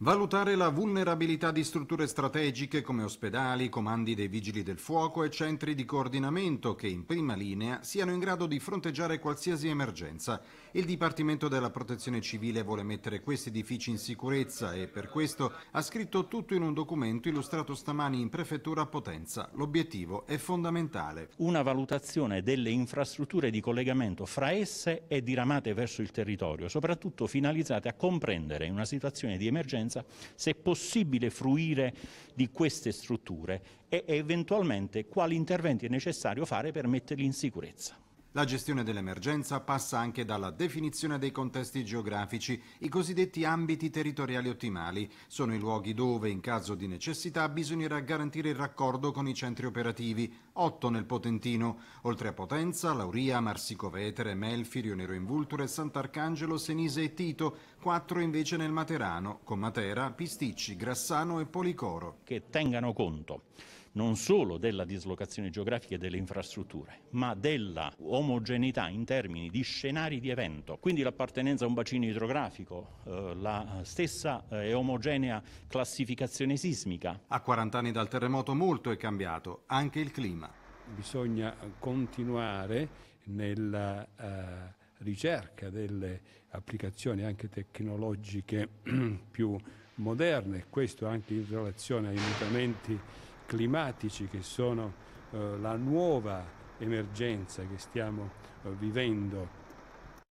Valutare la vulnerabilità di strutture strategiche come ospedali, comandi dei vigili del fuoco e centri di coordinamento che in prima linea siano in grado di fronteggiare qualsiasi emergenza. Il Dipartimento della Protezione Civile vuole mettere questi edifici in sicurezza e per questo ha scritto tutto in un documento illustrato stamani in prefettura a Potenza. L'obiettivo è fondamentale. Una valutazione delle infrastrutture di collegamento fra esse e diramate verso il territorio, soprattutto finalizzate a comprendere in una situazione di emergenza scienza, se è possibile fruire di queste strutture e eventualmente quali interventi è necessario fare per metterli in sicurezza. La gestione dell'emergenza passa anche dalla definizione dei contesti geografici, i cosiddetti ambiti territoriali ottimali. Sono i luoghi dove, in caso di necessità, bisognerà garantire il raccordo con i centri operativi, 8 nel Potentino, oltre a Potenza, Lauria, Marsico Vetere, Melfi, Rionero in Vulture, Sant'Arcangelo, Senise e Tito, 4 invece nel Materano, con Matera, Pisticci, Grassano e Policoro. Che tengano conto non solo della dislocazione geografica e delle infrastrutture, ma della omogeneità in termini di scenari di evento, quindi l'appartenenza a un bacino idrografico, eh, la stessa eh, e eh, omogenea classificazione sismica. A 40 anni dal terremoto molto è cambiato, anche il clima. Bisogna continuare nella eh, ricerca delle applicazioni anche tecnologiche più moderne, questo anche in relazione ai mutamenti climatici che sono eh, la nuova emergenza che stiamo eh, vivendo